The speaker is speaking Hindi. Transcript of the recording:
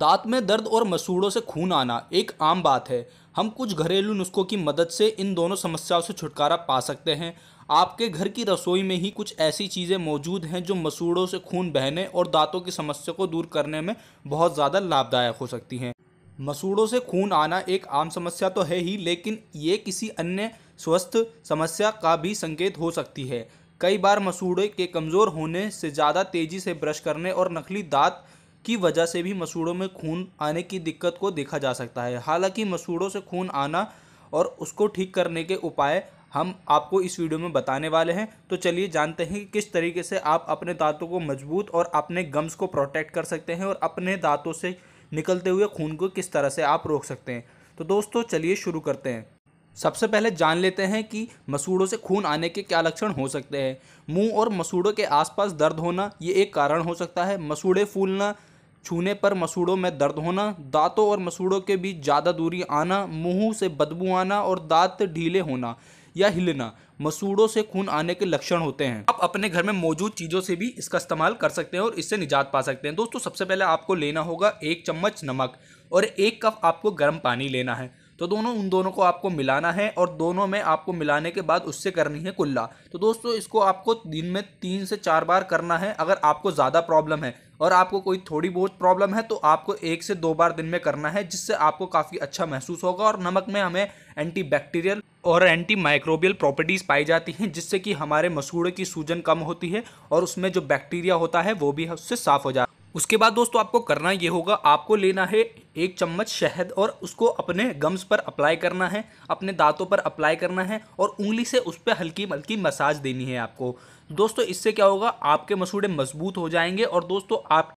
दांत में दर्द और मसूड़ों से खून आना एक आम बात है हम कुछ घरेलू नुस्खों की मदद से इन दोनों समस्याओं से छुटकारा पा सकते हैं आपके घर की रसोई में ही कुछ ऐसी चीज़ें मौजूद हैं जो मसूड़ों से खून बहने और दांतों की समस्या को दूर करने में बहुत ज़्यादा लाभदायक हो सकती हैं मसूड़ों से खून आना एक आम समस्या तो है ही लेकिन ये किसी अन्य स्वस्थ समस्या का भी संकेत हो सकती है कई बार मसूड़े के कमज़ोर होने से ज़्यादा तेज़ी से ब्रश करने और नकली दांत की वजह से भी मसूड़ों में खून आने की दिक्कत को देखा जा सकता है हालांकि मसूड़ों से खून आना और उसको ठीक करने के उपाय हम आपको इस वीडियो में बताने वाले हैं तो चलिए जानते हैं कि किस तरीके से आप अपने दांतों को मजबूत और अपने गम्स को प्रोटेक्ट कर सकते हैं और अपने दांतों से निकलते हुए खून को किस तरह से आप रोक सकते हैं तो दोस्तों चलिए शुरू करते हैं सबसे पहले जान लेते हैं कि मसूड़ों से खून आने के क्या लक्षण हो सकते हैं मुंह और मसूड़ों के आसपास दर्द होना ये एक कारण हो सकता है मसूड़े फूलना छूने पर मसूड़ों में दर्द होना दांतों और मसूड़ों के बीच ज़्यादा दूरी आना मुंह से बदबू आना और दांत ढीले होना या हिलना मसूड़ों से खून आने के लक्षण होते हैं आप अपने घर में मौजूद चीज़ों से भी इसका इस्तेमाल कर सकते हैं और इससे निजात पा सकते हैं दोस्तों सबसे पहले आपको लेना होगा एक चम्मच नमक और एक कप आपको गर्म पानी लेना है तो दोनों उन दोनों को आपको मिलाना है और दोनों में आपको मिलाने के बाद उससे करनी है कुल्ला तो दोस्तों इसको आपको दिन में तीन से चार बार करना है अगर आपको ज़्यादा प्रॉब्लम है और आपको कोई थोड़ी बहुत प्रॉब्लम है तो आपको एक से दो बार दिन में करना है जिससे आपको काफ़ी अच्छा महसूस होगा और नमक में हमें एंटी बैक्टीरियल और एंटी माइक्रोबियल प्रॉपर्टीज़ पाई जाती हैं जिससे कि हमारे मसूड़े की सूजन कम होती है और उसमें जो बैक्टीरिया होता है वो भी उससे साफ़ हो जाता है उसके बाद दोस्तों आपको करना ये होगा आपको लेना है एक चम्मच शहद और उसको अपने गम्स पर अप्लाई करना है अपने दांतों पर अप्लाई करना है और उंगली से उस पर हल्की हल्की मसाज देनी है आपको दोस्तों इससे क्या होगा आपके मसूड़े मजबूत हो जाएंगे और दोस्तों आप